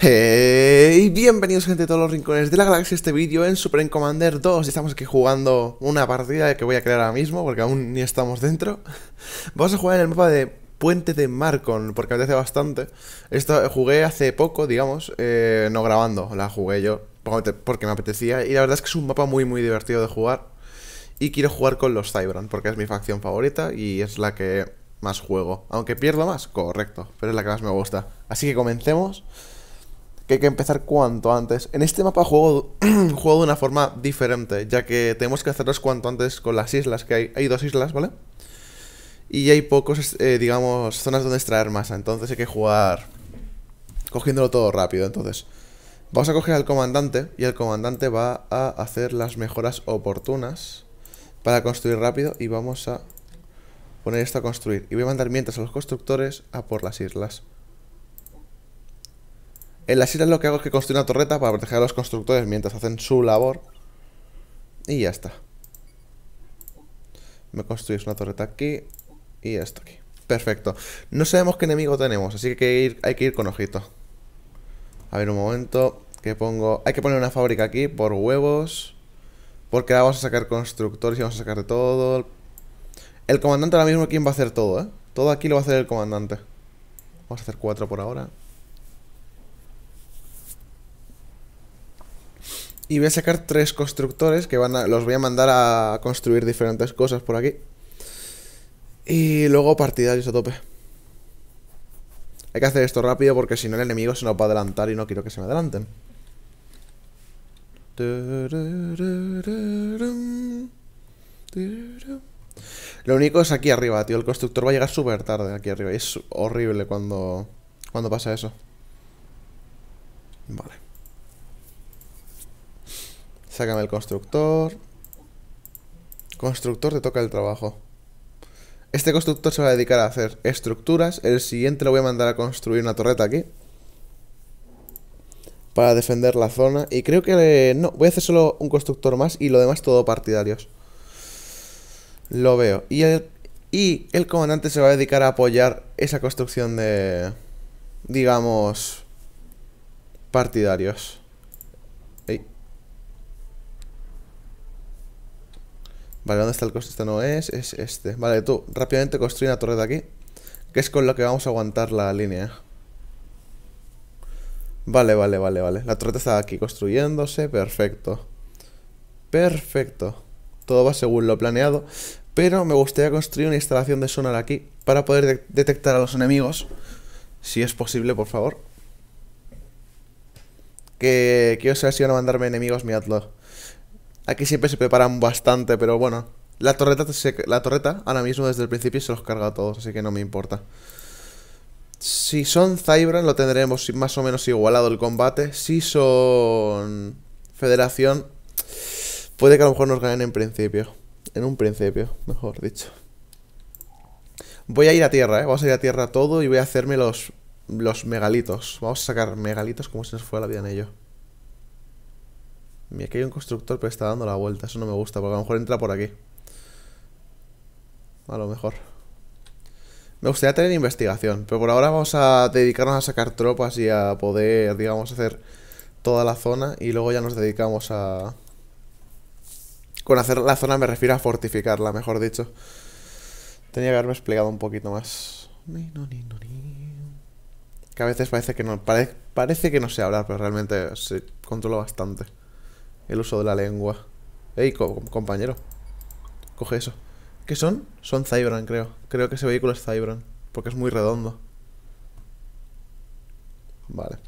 Hey, bienvenidos gente de todos los rincones de la galaxia este vídeo en Super Commander 2 Estamos aquí jugando una partida que voy a crear ahora mismo porque aún ni estamos dentro Vamos a jugar en el mapa de Puente de Marcon porque me apetece bastante Esto eh, jugué hace poco, digamos, eh, no grabando, la jugué yo porque me apetecía Y la verdad es que es un mapa muy muy divertido de jugar Y quiero jugar con los Cybran porque es mi facción favorita y es la que más juego Aunque pierdo más, correcto, pero es la que más me gusta Así que comencemos que hay que empezar cuanto antes. En este mapa juego, juego de una forma diferente, ya que tenemos que hacerlos cuanto antes con las islas que hay. Hay dos islas, ¿vale? Y hay pocos, eh, digamos, zonas donde extraer masa, entonces hay que jugar cogiéndolo todo rápido, entonces... Vamos a coger al comandante y el comandante va a hacer las mejoras oportunas para construir rápido y vamos a poner esto a construir. Y voy a mandar mientras a los constructores a por las islas. En las islas lo que hago es que construyo una torreta para proteger a los constructores mientras hacen su labor. Y ya está. Me construyes una torreta aquí y esto aquí. Perfecto. No sabemos qué enemigo tenemos, así que hay que ir, con ojito. A ver un momento. Que pongo... Hay que poner una fábrica aquí por huevos. Porque ahora vamos a sacar constructores y vamos a sacar de todo. El comandante ahora mismo, ¿quién va a hacer todo, eh? Todo aquí lo va a hacer el comandante. Vamos a hacer cuatro por ahora. Y voy a sacar tres constructores que van a, los voy a mandar a construir diferentes cosas por aquí. Y luego partidarios a tope. Hay que hacer esto rápido porque si no el enemigo se nos va a adelantar y no quiero que se me adelanten. Lo único es aquí arriba, tío. El constructor va a llegar súper tarde aquí arriba. es horrible cuando, cuando pasa eso. Vale. Sácame el constructor. Constructor te toca el trabajo. Este constructor se va a dedicar a hacer estructuras. El siguiente lo voy a mandar a construir una torreta aquí. Para defender la zona. Y creo que... no, voy a hacer solo un constructor más y lo demás todo partidarios. Lo veo. Y y el comandante se va a dedicar a apoyar esa construcción de... Digamos... Partidarios. Vale, ¿dónde está el coste? Este no es, es este. Vale, tú rápidamente construye una torre de aquí, que es con lo que vamos a aguantar la línea. Vale, vale, vale, vale. La torreta está aquí construyéndose, perfecto. Perfecto. Todo va según lo planeado, pero me gustaría construir una instalación de sonar aquí para poder detectar a los enemigos, si es posible, por favor. Que quiero saber si van a mandarme enemigos, miradlo. Aquí siempre se preparan bastante, pero bueno. La torreta, la torreta ahora mismo desde el principio se los carga a todos, así que no me importa. Si son Cybran lo tendremos más o menos igualado el combate. Si son Federación, puede que a lo mejor nos ganen en principio. En un principio, mejor dicho. Voy a ir a tierra, ¿eh? Vamos a ir a tierra todo y voy a hacerme los, los megalitos. Vamos a sacar megalitos como si nos fuera la vida en ello. Mira, aquí hay un constructor, pero está dando la vuelta. Eso no me gusta, porque a lo mejor entra por aquí. A lo mejor. Me gustaría tener investigación, pero por ahora vamos a dedicarnos a sacar tropas y a poder, digamos, hacer toda la zona. Y luego ya nos dedicamos a... Con hacer la zona me refiero a fortificarla, mejor dicho. Tenía que haberme explicado un poquito más. Que a veces parece que no, parece que no sé hablar, pero realmente se controla bastante. El uso de la lengua. Ey, compañero. Coge eso. ¿Qué son? Son Cybran, creo. Creo que ese vehículo es Cybran. Porque es muy redondo. Vale.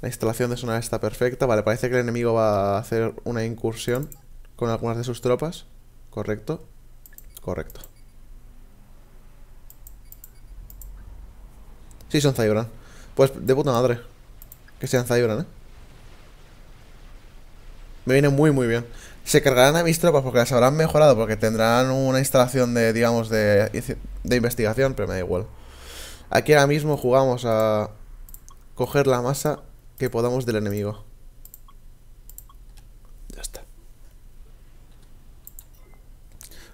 La instalación de sonar está perfecta. Vale, parece que el enemigo va a hacer una incursión con algunas de sus tropas. Correcto. Correcto. Sí, son Cybran. Pues de puta madre. Que sean Cybran, ¿eh? Me viene muy, muy bien. Se cargarán a mis tropas porque las habrán mejorado, porque tendrán una instalación de, digamos, de, investigación, pero me da igual. Aquí ahora mismo jugamos a coger la masa que podamos del enemigo. Ya está.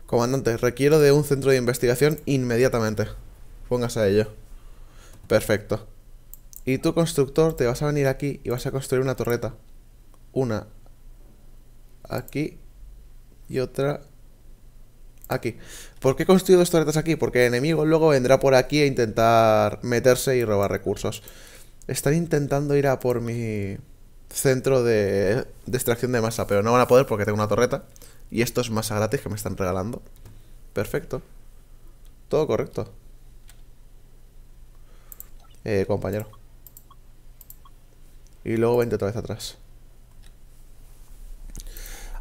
Comandante, requiero de un centro de investigación inmediatamente. Póngase a ello. Perfecto. Y tú, constructor, te vas a venir aquí y vas a construir una torreta. Una aquí y otra aquí. ¿Por qué he construido dos torretas aquí? Porque el enemigo luego vendrá por aquí a intentar meterse y robar recursos. Están intentando ir a por mi centro de, de extracción de masa, pero no van a poder porque tengo una torreta. Y esto es masa gratis que me están regalando. Perfecto. Todo correcto. Eh, compañero. Y luego vente otra vez atrás.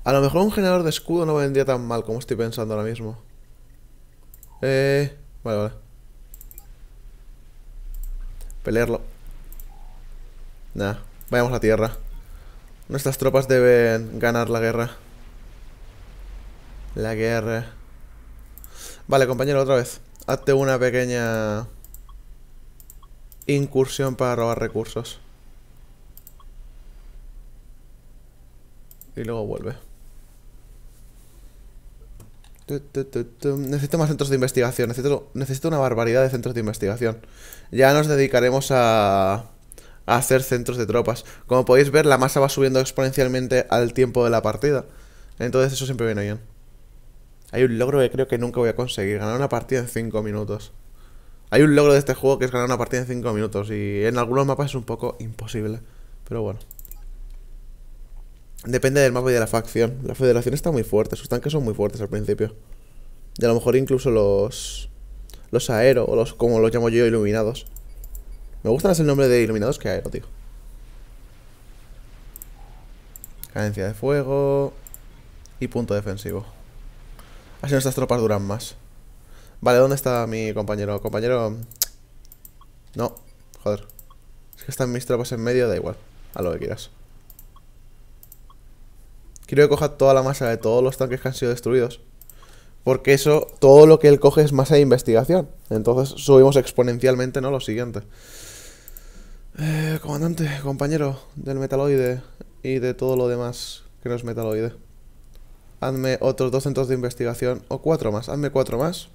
A lo mejor un generador de escudo no vendría tan mal como estoy pensando ahora mismo. Eh, vale, vale. Pelearlo. Nah, vayamos a tierra. Nuestras tropas deben ganar la guerra. La guerra. Vale, compañero, otra vez. Hazte una pequeña... Incursión para robar recursos. Y luego vuelve. Necesito más centros de investigación. Necesito, una barbaridad de centros de investigación. Ya nos dedicaremos a, a hacer centros de tropas. Como podéis ver, la masa va subiendo exponencialmente al tiempo de la partida. Entonces eso siempre viene bien. Hay un logro que creo que nunca voy a conseguir. Ganar una partida en 5 minutos. Hay un logro de este juego que es ganar una partida en 5 minutos. Y en algunos mapas es un poco imposible. Pero bueno. Depende del mapa y de la facción. La federación está muy fuerte, sus tanques son muy fuertes al principio. Y a lo mejor incluso los. Los aero, o los, como los llamo yo, iluminados. Me gusta más el nombre de iluminados que aero, tío. Cadencia de fuego. Y punto defensivo. Así nuestras tropas duran más. Vale, ¿dónde está mi compañero? Compañero... No, joder. Es que están mis tropas en medio, da igual. A lo que quieras. Quiero que coja toda la masa de todos los tanques que han sido destruidos. Porque eso, todo lo que él coge es masa de investigación. Entonces subimos exponencialmente, ¿no? Lo siguiente. Eh, comandante, compañero del metaloide y de todo lo demás que no es metaloide. Hazme otros dos centros de investigación o cuatro más. Hazme cuatro más.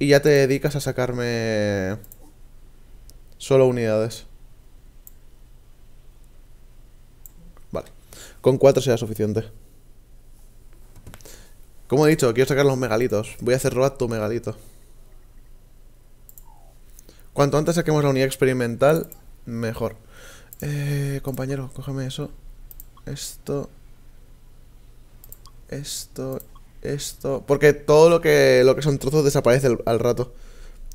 Y ya te dedicas a sacarme solo unidades. Con cuatro será suficiente. Como he dicho, quiero sacar los megalitos. Voy a hacer robar tu megalito. Cuanto antes saquemos la unidad experimental, mejor. Eh, compañero, cógeme eso. Esto. Esto. Esto. Porque todo lo que, lo que son trozos desaparece al, al rato.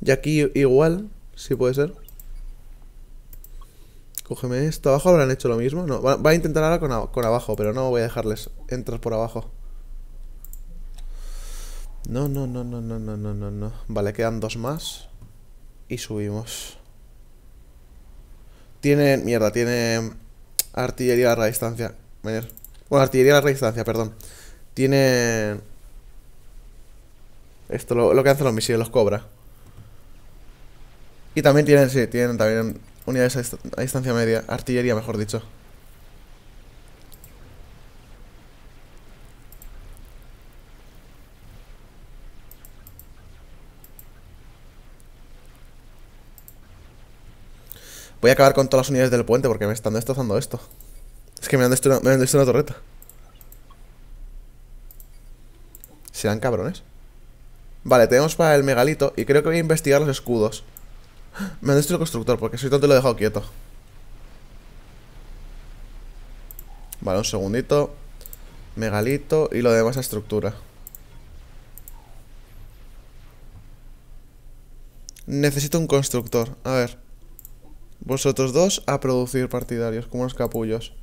Y aquí igual, si puede ser. Cógeme esto. ¿Abajo habrán hecho lo mismo? No, va, a intentar ahora con, abajo, pero no voy a dejarles Entras por abajo. No, no, no, no, no, no, no, no. Vale, quedan dos más. Y subimos. Tienen... Mierda, tiene... Artillería a la distancia. Bueno, artillería a la distancia, perdón. Tienen... Esto lo, lo que hacen los misiles, los cobra. Y también tienen, sí, tienen también Unidades a, distancia media. Artillería, mejor dicho. Voy a acabar con todas las unidades del puente porque me están destrozando esto. Es que me han destruido, me han destruido una torreta. Serán cabrones. Vale, tenemos para el megalito y creo que voy a investigar los escudos. Me han el constructor porque si no te lo he dejado quieto. Vale, un segundito. Megalito y lo demás estructura. Necesito un constructor. A ver. Vosotros dos a producir partidarios, como unos capullos.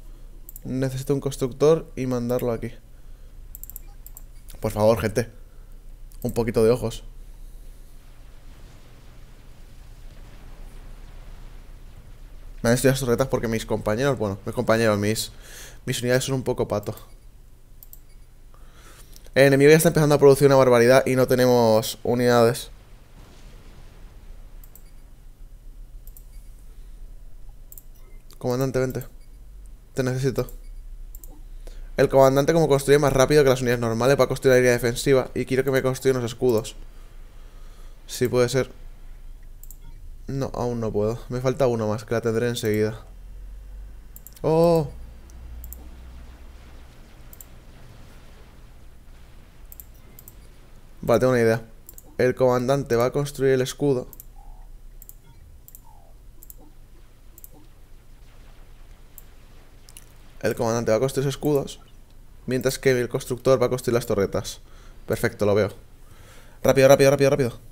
Necesito un constructor y mandarlo aquí. Por favor, gente. Un poquito de ojos. Estoy estudiado las retas porque mis compañeros, bueno, mis compañeros, mis, mis unidades son un poco pato. El enemigo ya está empezando a producir una barbaridad y no tenemos unidades. Comandante, vente. Te necesito. El comandante como construye más rápido que las unidades normales para construir la línea defensiva y quiero que me construya unos escudos. Sí puede ser. No, aún no puedo. Me falta uno más, que la tendré enseguida. ¡Oh! Vale, tengo una idea. El comandante va a construir el escudo. El comandante va a construir sus escudos. Mientras que el constructor va a construir las torretas. Perfecto, lo veo. Rápido, rápido, rápido, rápido.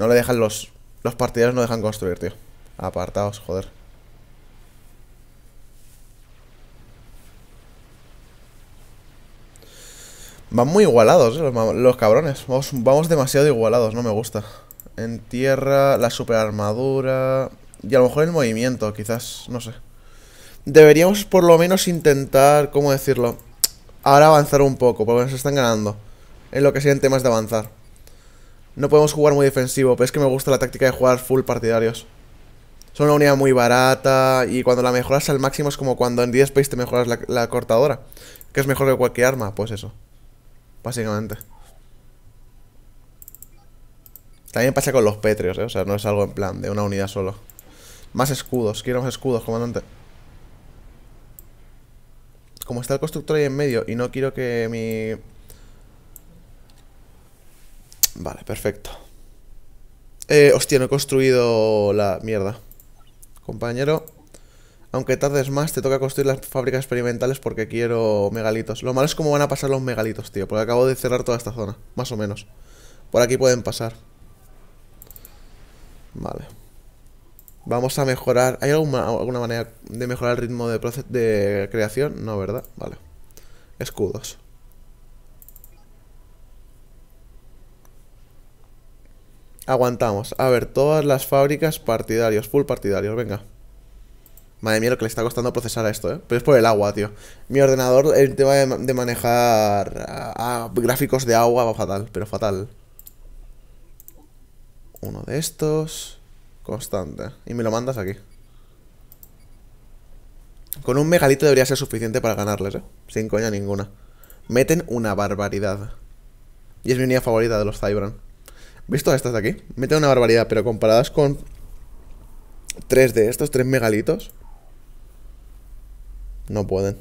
No le dejan los... Los partidarios no dejan construir, tío. Apartados, joder. Van muy igualados, ¿eh? los, cabrones. Vamos, demasiado igualados, no me gusta. En tierra, la superarmadura... Y a lo mejor el movimiento, quizás, no sé. Deberíamos por lo menos intentar, ¿cómo decirlo? Ahora avanzar un poco, porque nos están ganando. En lo que siguen temas de avanzar. No podemos jugar muy defensivo, pero es que me gusta la táctica de jugar full partidarios. Son una unidad muy barata y cuando la mejoras al máximo es como cuando en 10 Space te mejoras la, cortadora. Que es mejor que cualquier arma, pues eso. Básicamente. También pasa con los Petrios, ¿eh? O sea, no es algo en plan de una unidad solo. Más escudos, quiero más escudos, comandante. Como está el constructor ahí en medio y no quiero que mi Vale, perfecto. Eh, hostia, no he construido la mierda. Compañero. Aunque tardes más, te toca construir las fábricas experimentales porque quiero megalitos. Lo malo es cómo van a pasar los megalitos, tío. Porque acabo de cerrar toda esta zona, más o menos. Por aquí pueden pasar. Vale. Vamos a mejorar. ¿Hay alguna, manera de mejorar el ritmo de, de creación? No, ¿verdad? Vale. Escudos. Aguantamos. A ver, todas las fábricas partidarios, full partidarios, venga. Madre mía, lo que le está costando procesar a esto, ¿eh? Pero es por el agua, tío. Mi ordenador, el tema de, manejar gráficos de agua va fatal, pero fatal. Uno de estos. Constante. Y me lo mandas aquí. Con un megalito debería ser suficiente para ganarles, ¿eh? Sin coña ninguna. Meten una barbaridad. Y es mi unidad favorita de los Cybran visto todas estas de aquí? mete una barbaridad, pero comparadas con tres de estos, tres megalitos, no pueden.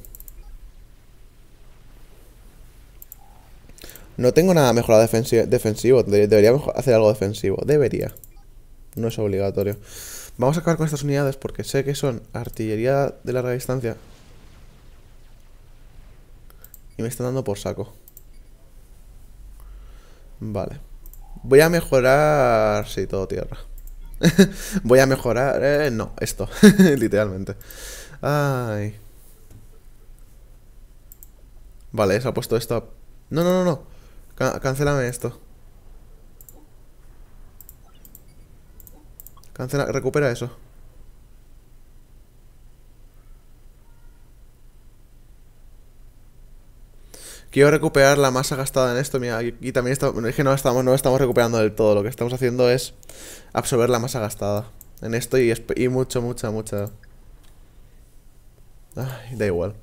No tengo nada mejorado defensivo. Debería hacer algo defensivo. Debería. No es obligatorio. Vamos a acabar con estas unidades porque sé que son artillería de larga distancia. Y me están dando por saco. Vale. Voy a mejorar... Sí, todo tierra. Voy a mejorar... Eh, no, esto, literalmente. Ay. Vale, se ha puesto esto... No, no, no, no. cancélame esto. Cancela, recupera eso. Quiero recuperar la masa gastada en esto. Mira, aquí también es que no estamos, no estamos recuperando del todo. Lo que estamos haciendo es absorber la masa gastada en esto y, y mucho, mucha, mucha. Ay, da igual.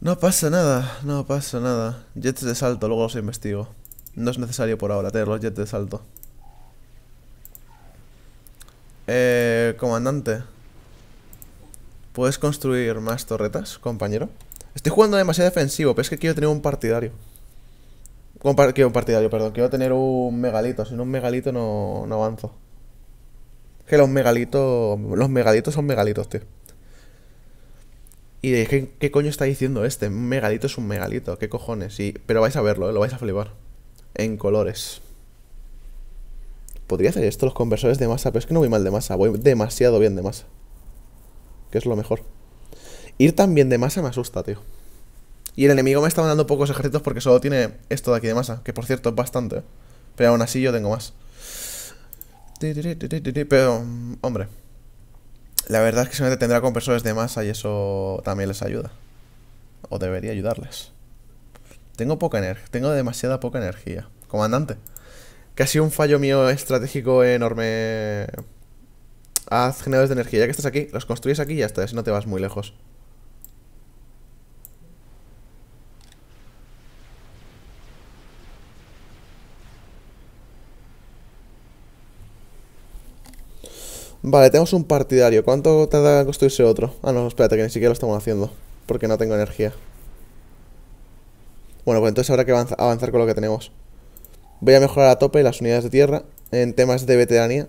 No pasa nada, no pasa nada. Jets de salto, luego los investigo. No es necesario por ahora tener los jets de salto. Eh, comandante. ¿Puedes construir más torretas, compañero? Estoy jugando demasiado defensivo, pero es que quiero tener un partidario. Un quiero un partidario, perdón. Quiero tener un megalito. Si no un megalito no, no avanzo. que los megalitos. Los megalitos son megalitos, tío. Y de ¿qué, coño está diciendo este? Un megalito es un megalito, qué cojones. Y, pero vais a verlo, ¿eh? lo vais a flipar. En colores. Podría hacer esto los conversores de masa, pero es que no voy mal de masa, voy demasiado bien de masa. Que es lo mejor. Ir también de masa me asusta, tío. Y el enemigo me está mandando pocos ejércitos porque solo tiene esto de aquí de masa, que por cierto es bastante. Pero aún así yo tengo más. Pero, mm, hombre. La verdad es que te tendrá compresores de masa y eso también les ayuda. O debería ayudarles. Tengo poca energía. Tengo demasiada poca energía. Comandante. Casi un fallo mío estratégico enorme. Haz generadores de energía. Ya que estás aquí, los construyes aquí y ya está. no te vas muy lejos. Vale, tenemos un partidario. ¿Cuánto tarda en construirse otro? Ah, no, espérate, que ni siquiera lo estamos haciendo. Porque no tengo energía. Bueno, pues entonces habrá que avanzar, con lo que tenemos. Voy a mejorar a tope las unidades de tierra en temas de veteranía.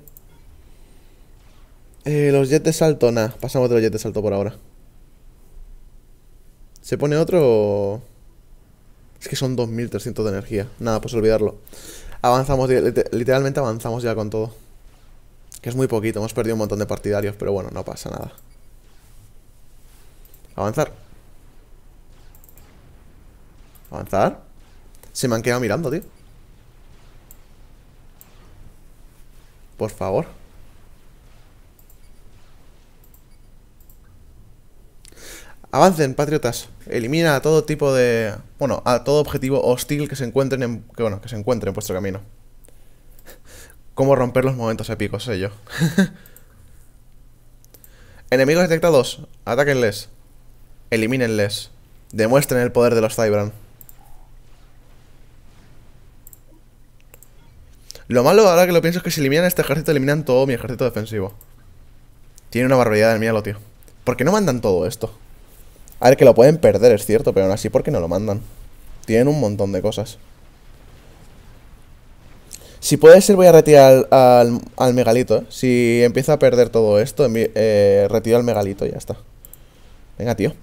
Eh, los jets de salto, nada. Pasamos de los jets de salto por ahora. ¿Se pone otro o...? Es que son 2300 de energía. Nada, pues olvidarlo. Avanzamos, literalmente avanzamos ya con todo. Que es muy poquito, hemos perdido un montón de partidarios, pero bueno, no pasa nada. Avanzar. Avanzar. Se me han quedado mirando, tío. Por favor. Avancen, patriotas. Elimina a todo tipo de... Bueno, a todo objetivo hostil que se encuentren en... Que, bueno, que se encuentren en vuestro camino cómo romper los momentos épicos, sé yo. Enemigos detectados, atáquenles. Elimínenles. Demuestren el poder de los Cybran. Lo malo ahora que lo pienso es que si eliminan este ejército, eliminan todo mi ejército defensivo. Tiene una barbaridad de miedo, tío. ¿Por qué no mandan todo esto? A ver, que lo pueden perder, es cierto, pero aún así, ¿por qué no lo mandan? Tienen un montón de cosas. Si puede ser, voy a retirar al, megalito. ¿eh? Si empieza a perder todo esto, eh, retiro al megalito y ya está. Venga, tío.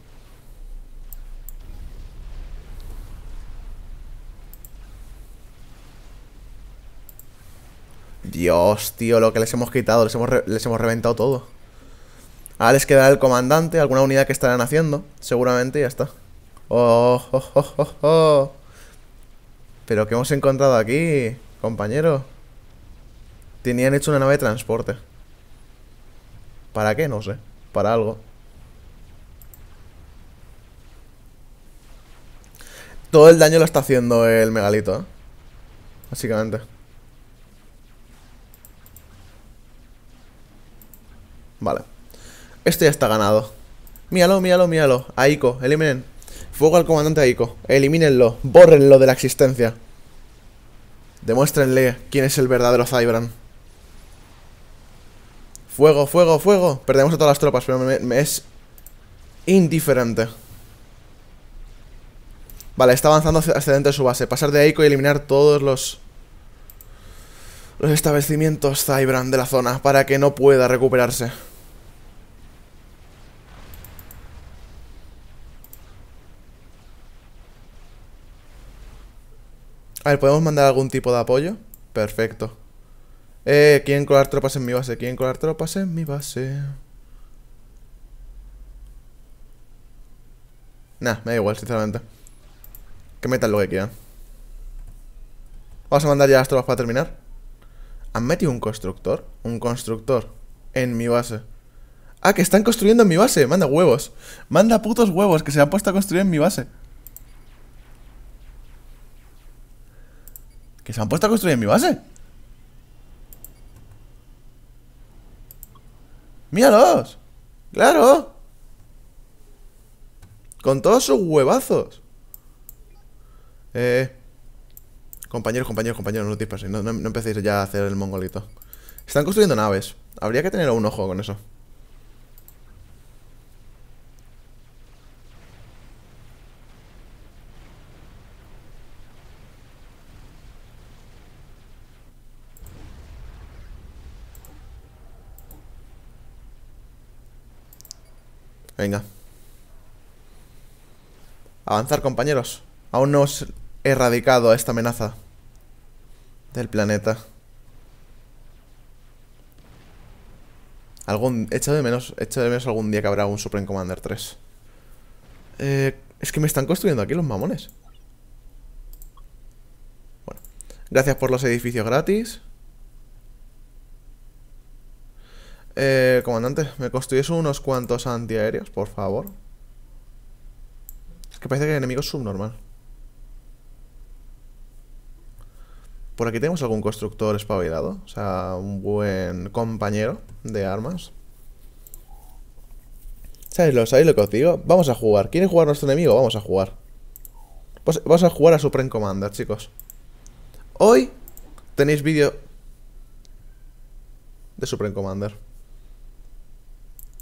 Dios, tío, lo que les hemos quitado. Les hemos, reventado todo. Ahora les quedará el comandante, alguna unidad que estarán haciendo. Seguramente ya está. Oh, oh, oh, oh, oh. Pero ¿qué hemos encontrado aquí compañero. Tenían hecho una nave de transporte. ¿Para qué? No sé. Para algo. Todo el daño lo está haciendo el megalito, ¿eh? Básicamente. Vale. Este ya está ganado. Míralo, míralo, míralo. Aiko, eliminen. Fuego al comandante Aiko. Elimínenlo. Bórrenlo de la existencia. Demuéstrenle quién es el verdadero Zybran Fuego, fuego, fuego. Perdemos a todas las tropas, pero me, es indiferente. Vale, está avanzando hacia dentro de su base. Pasar de ahí y eliminar todos los... Los establecimientos Zybran de la zona para que no pueda recuperarse. A ver, ¿podemos mandar algún tipo de apoyo? Perfecto. Eh, quieren colar tropas en mi base, quieren colar tropas en mi base. Nah, me da igual, sinceramente. Que metan lo que quieran. Vamos a mandar ya las tropas para terminar. ¿Han metido un constructor? Un constructor en mi base. Ah, que están construyendo en mi base. Manda huevos. Manda putos huevos que se han puesto a construir en mi base. Que se han puesto a construir en mi base. ¡Míralos! ¡Claro! Con todos sus huevazos. Eh. Compañeros, compañeros, compañeros, no no, no empecéis ya a hacer el mongolito. Están construyendo naves. Habría que tener un ojo con eso. Venga. Avanzar, compañeros. Aún no hemos erradicado a esta amenaza del planeta. Algún, echo de menos, de menos algún día que habrá un Supreme Commander 3. Eh, es que me están construyendo aquí los mamones. Bueno, gracias por los edificios gratis. Eh, comandante, ¿me construyes unos cuantos antiaéreos, por favor? Es que parece que hay enemigo subnormal. Por aquí tenemos algún constructor espabilado, o sea, un buen compañero de armas. ¿Sabéis lo, ¿Sabéis lo que os digo? Vamos a jugar. ¿Quiere jugar nuestro enemigo? Vamos a jugar. Pues vamos a jugar a Supreme Commander, chicos. Hoy tenéis vídeo de Supreme Commander.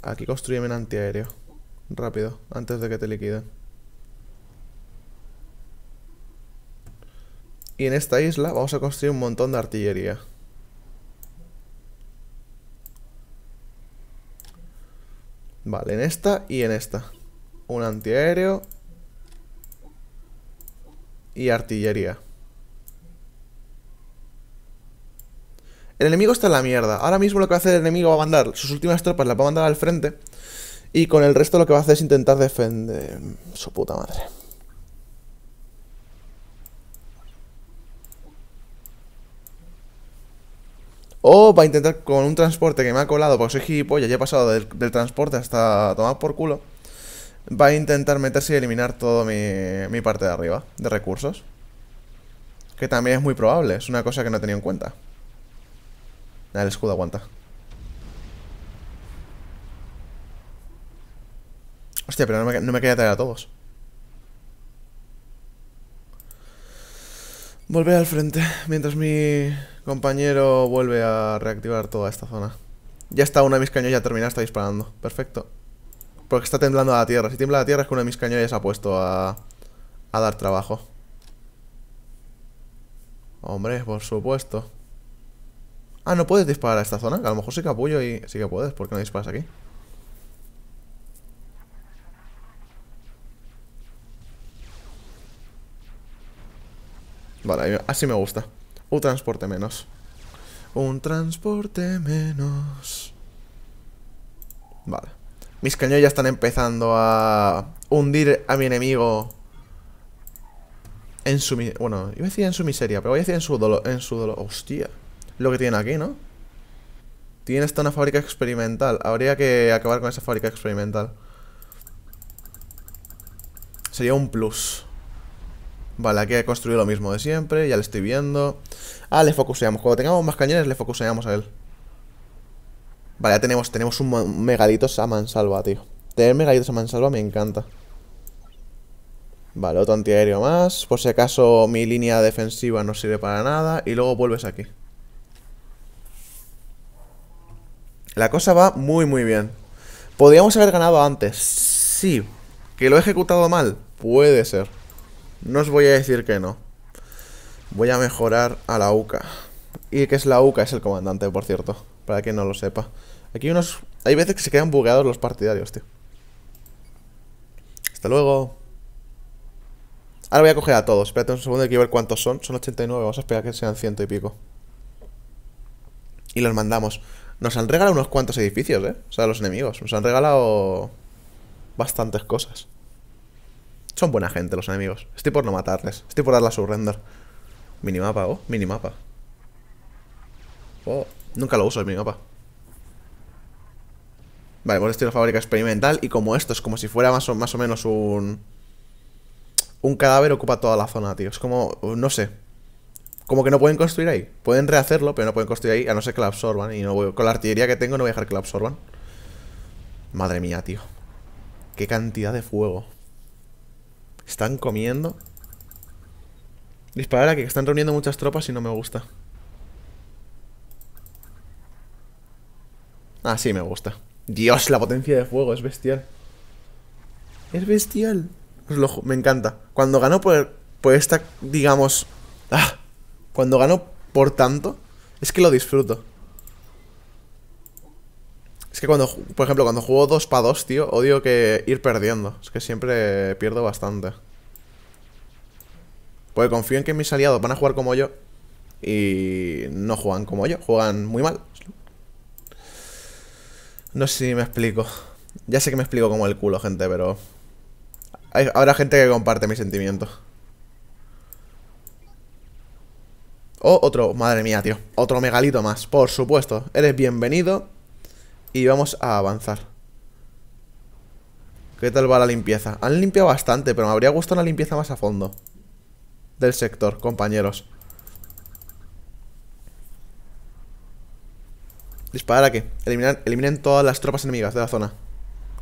Aquí construyeme un antiaéreo. Rápido, antes de que te liquiden. Y en esta isla vamos a construir un montón de artillería. Vale, en esta y en esta. Un antiaéreo. Y artillería. El enemigo está en la mierda. Ahora mismo lo que va a hacer el enemigo va a mandar sus últimas tropas, las va a mandar al frente. Y con el resto lo que va a hacer es intentar defender... Su puta madre. O va a intentar con un transporte que me ha colado, porque soy gilipollas, ya he pasado del, transporte hasta tomar por culo. Va a intentar meterse y eliminar toda mi, mi parte de arriba, de recursos. Que también es muy probable, es una cosa que no he tenido en cuenta el escudo aguanta. Hostia, pero no me, quería traer a todos. Volver al frente mientras mi compañero vuelve a reactivar toda esta zona. Ya está, una de mis cañones ya terminado, está disparando. Perfecto. Porque está temblando a la tierra. Si tiembla la tierra es que una de mis cañones ha puesto a, a dar trabajo. Hombre, por supuesto. Ah, ¿no puedes disparar a esta zona? A lo mejor sí que apoyo y sí que puedes. ¿Por qué no disparas aquí? Vale, así me gusta. Un transporte menos. Un transporte menos. Vale. Mis cañones ya están empezando a hundir a mi enemigo en su... Bueno, iba a decir en su miseria, pero voy a decir en su dolor. En su dolor. Hostia lo que tiene aquí, ¿no? Tiene hasta una fábrica experimental. Habría que acabar con esa fábrica experimental. Sería un plus. Vale, aquí he construido lo mismo de siempre, ya le estoy viendo. Ah, le focuseamos. Cuando tengamos más cañones, le focuseamos a él. Vale, ya tenemos, tenemos un megalito a mansalva, tío. Tener megalitos a mansalva me encanta. Vale, otro antiaéreo más. Por si acaso mi línea defensiva no sirve para nada. Y luego vuelves aquí. La cosa va muy, muy bien. Podríamos haber ganado antes. Sí. ¿Que lo he ejecutado mal? Puede ser. No os voy a decir que no. Voy a mejorar a la UCA. Y que es la UCA, es el comandante, por cierto. Para quien no lo sepa. Aquí unos... Hay veces que se quedan bugueados los partidarios, tío. Hasta luego. Ahora voy a coger a todos. Espérate un segundo, Hay que ver cuántos son. Son 89, vamos a esperar que sean ciento y pico. Y los mandamos. Nos han regalado unos cuantos edificios, ¿eh? O sea, los enemigos. Nos han regalado bastantes cosas. Son buena gente los enemigos. Estoy por no matarles. Estoy por dar la surrender. Minimapa, oh. Minimapa. Oh. Nunca lo uso el minimapa. Vale, pues estoy en la fábrica experimental y como esto es como si fuera más o, más o menos un... Un cadáver ocupa toda la zona, tío. Es como... No sé como que no pueden construir ahí. Pueden rehacerlo, pero no pueden construir ahí, a no ser que la absorban. Y no voy, con la artillería que tengo no voy a dejar que la absorban. Madre mía, tío. Qué cantidad de fuego. Están comiendo. Disparar aquí que están reuniendo muchas tropas y no me gusta. Ah, sí, me gusta. Dios, la potencia de fuego es bestial. Es bestial. me encanta. Cuando ganó por, por esta, digamos... ¡Ah! Cuando gano por tanto, es que lo disfruto. Es que cuando, por ejemplo, cuando juego dos para dos, tío, odio que ir perdiendo. Es que siempre pierdo bastante. Pues confío en que mis aliados van a jugar como yo y no juegan como yo, juegan muy mal. No sé si me explico. Ya sé que me explico como el culo, gente, pero... Hay, habrá gente que comparte mis sentimientos. otro, madre mía, tío. Otro megalito más, por supuesto. Eres bienvenido. Y vamos a avanzar. ¿Qué tal va la limpieza? Han limpiado bastante, pero me habría gustado una limpieza más a fondo. Del sector, compañeros. Disparar a eliminen todas las tropas enemigas de la zona.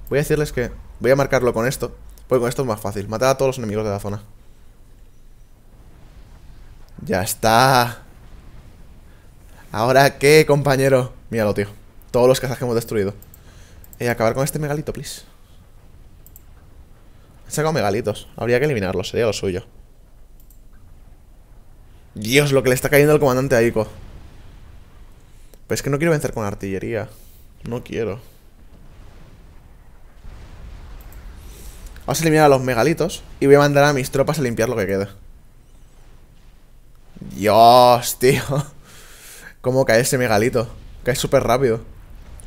Voy a decirles que... Voy a marcarlo con esto. Porque con esto es más fácil. Matar a todos los enemigos de la zona. Ya está. ¿Ahora qué, compañero? Míralo, tío. Todos los cazas que hemos destruido. Y eh, acabar con este megalito, please. He sacado megalitos. Habría que eliminarlos, sería lo suyo. Dios, lo que le está cayendo al comandante Aiko. Pero es que no quiero vencer con artillería. No quiero. Vamos a eliminar a los megalitos y voy a mandar a mis tropas a limpiar lo que queda. Dios, tío. ¿Cómo cae ese megalito? Cae súper rápido.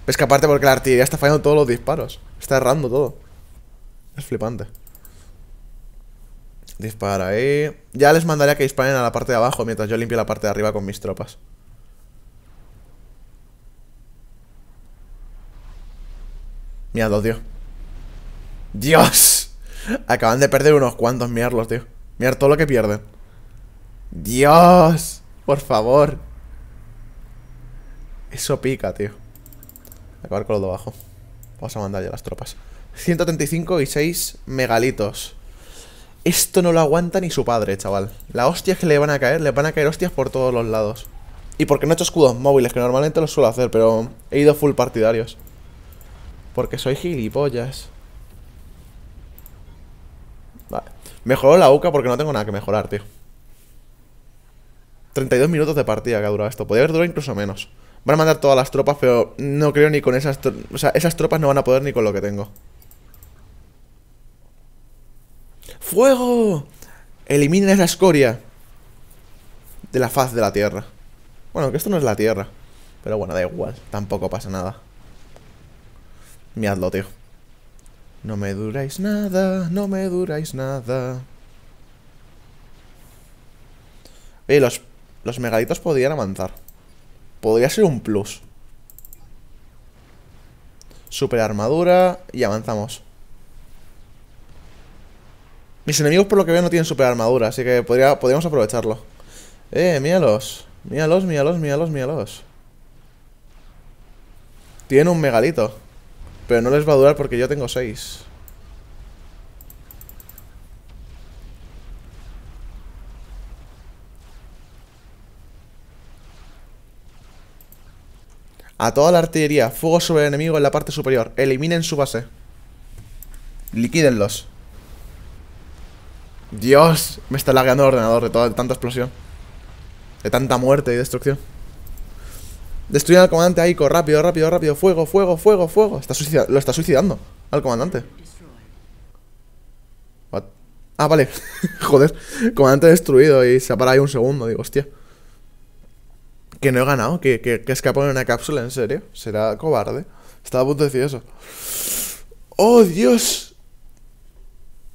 Es que aparte porque la artillería está fallando todos los disparos. Está errando todo. Es flipante. Dispara ahí. Ya les mandaría que disparen a la parte de abajo mientras yo limpio la parte de arriba con mis tropas. Mierda, tío. ¡Dios! Acaban de perder unos cuantos mierlos, tío. Mirad todo lo que pierden. Dios, por favor. Eso pica, tío. Acabar con lo de abajo. Vamos a mandar ya las tropas. 135 y 6 megalitos. Esto no lo aguanta ni su padre, chaval. hostia es que le van a caer, le van a caer hostias por todos los lados. Y porque no he hecho escudos móviles, que normalmente los suelo hacer, pero he ido full partidarios. Porque soy gilipollas. Vale. Mejoró la UCA porque no tengo nada que mejorar, tío. 32 minutos de partida que ha durado esto. Podría haber durado incluso menos. Van a mandar todas las tropas, pero no creo ni con esas... O sea, esas tropas no van a poder ni con lo que tengo. ¡Fuego! Eliminen esa escoria de la faz de la tierra. Bueno, que esto no es la tierra. Pero bueno, da igual. Tampoco pasa nada. Miadlo, tío. No me duráis nada, no me duráis nada. Oye, los los megalitos podrían avanzar. Podría ser un plus. Super armadura y avanzamos. Mis enemigos por lo que veo no tienen super armadura, así que podría, podríamos aprovecharlo. Eh, míralos. Míralos, míralos, míralos, míralos. Tienen un megalito. Pero no les va a durar porque yo tengo seis. a toda la artillería. Fuego sobre el enemigo en la parte superior. Eliminen su base. Liquídenlos. Dios, me está lagueando el ordenador de, toda, tanta explosión. De tanta muerte y destrucción. Destruyen al comandante Aiko. Rápido, rápido, rápido. Fuego, fuego, fuego, fuego. Está lo está suicidando al comandante. Ah, vale. Joder. Comandante destruido y se para ahí un segundo. Digo, hostia. Que no he ganado, que, que, que escapó en una cápsula, en serio. Será cobarde. Estaba a punto de decir eso. ¡Oh, Dios!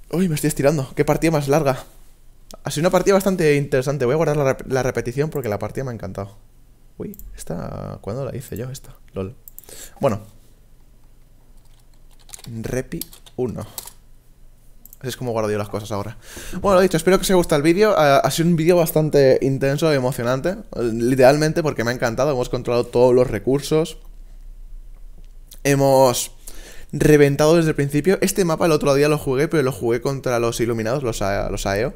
Uy, me estoy estirando. ¡Qué partida más larga! Ha sido una partida bastante interesante. Voy a guardar la, la repetición porque la partida me ha encantado. Uy, esta... ¿Cuándo la hice yo? Esta. LOL. Bueno. Repi 1. Así es como guardo yo las cosas ahora. Bueno, lo dicho, espero que os haya gustado el vídeo. ha sido un vídeo bastante intenso y emocionante. Literalmente, porque me ha encantado. Hemos controlado todos los recursos. Hemos reventado desde el principio. Este mapa el otro día lo jugué, pero lo jugué contra los iluminados, los, los AEO.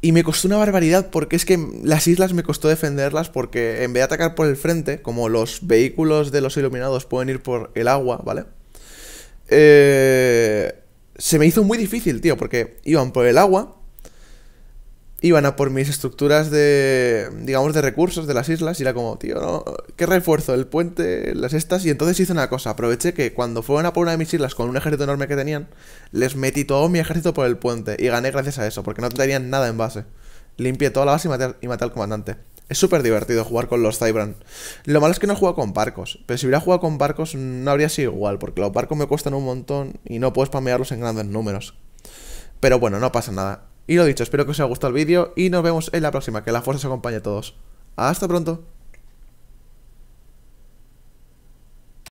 Y me costó una barbaridad porque es que las islas me costó defenderlas porque en vez de atacar por el frente, como los vehículos de los iluminados pueden ir por el agua, ¿vale? Eh se me hizo muy difícil, tío, porque iban por el agua, iban a por mis estructuras de, digamos, de recursos de las islas, y era como, tío, ¿no? ¿qué refuerzo? El puente, las estas, y entonces hice una cosa, aproveché que cuando fueron a por una de mis islas con un ejército enorme que tenían, les metí todo mi ejército por el puente, y gané gracias a eso, porque no tenían nada en base. Limpié toda la base y maté, y maté al comandante. Es súper divertido jugar con los Zybran. Lo malo es que no he jugado con barcos. Pero si hubiera jugado con barcos mm, no habría sido igual. Porque los barcos me cuestan un montón y no puedo spamearlos en grandes números. Pero bueno, no pasa nada. Y lo dicho, espero que os haya gustado el vídeo y nos vemos en la próxima. Que la fuerza os acompañe a todos. Hasta pronto.